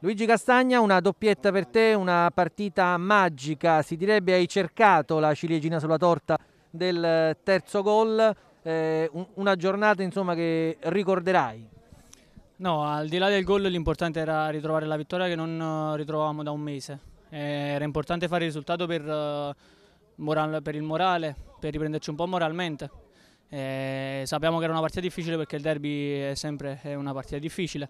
Luigi Castagna, una doppietta per te, una partita magica, si direbbe hai cercato la ciliegina sulla torta del eh, terzo gol, eh, una giornata insomma, che ricorderai. No, al di là del gol l'importante era ritrovare la vittoria che non eh, ritrovavamo da un mese, eh, era importante fare il risultato per, per il morale, per riprenderci un po' moralmente. E sappiamo che era una partita difficile perché il derby è sempre una partita difficile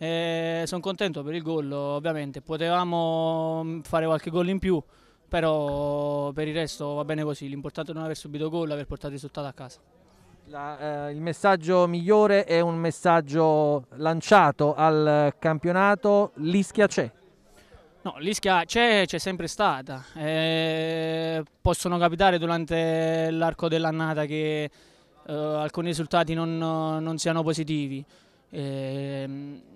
eh, Sono contento per il gol, ovviamente. Potevamo mm, fare qualche gol in più, però per il resto va bene così. L'importante è non aver subito gol, aver portato il risultato a casa. La, eh, il messaggio migliore è un messaggio lanciato al campionato. L'ischia c'è. No, l'ischia c'è, c'è sempre stata. Eh, possono capitare durante l'arco dell'annata che eh, alcuni risultati non, non siano positivi. Eh,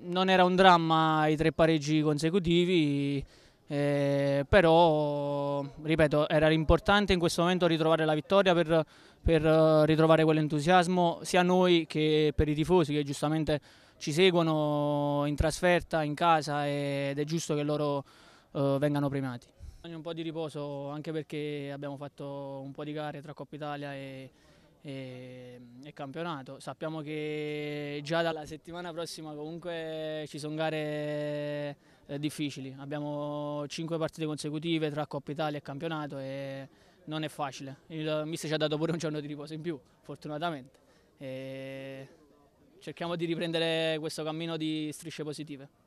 non era un dramma i tre pareggi consecutivi, eh, però ripeto, era importante in questo momento ritrovare la vittoria per, per eh, ritrovare quell'entusiasmo sia noi che per i tifosi che giustamente ci seguono in trasferta, in casa ed è giusto che loro eh, vengano premiati. Un po' di riposo anche perché abbiamo fatto un po' di gare tra Coppa Italia e, e, e, campionato. Sappiamo che già dalla settimana prossima comunque ci sono gare eh, difficili, abbiamo 5 partite consecutive tra Coppa Italia e campionato e non è facile. Il mister ci ha dato pure un giorno di riposo in più, fortunatamente. E cerchiamo di riprendere questo cammino di strisce positive.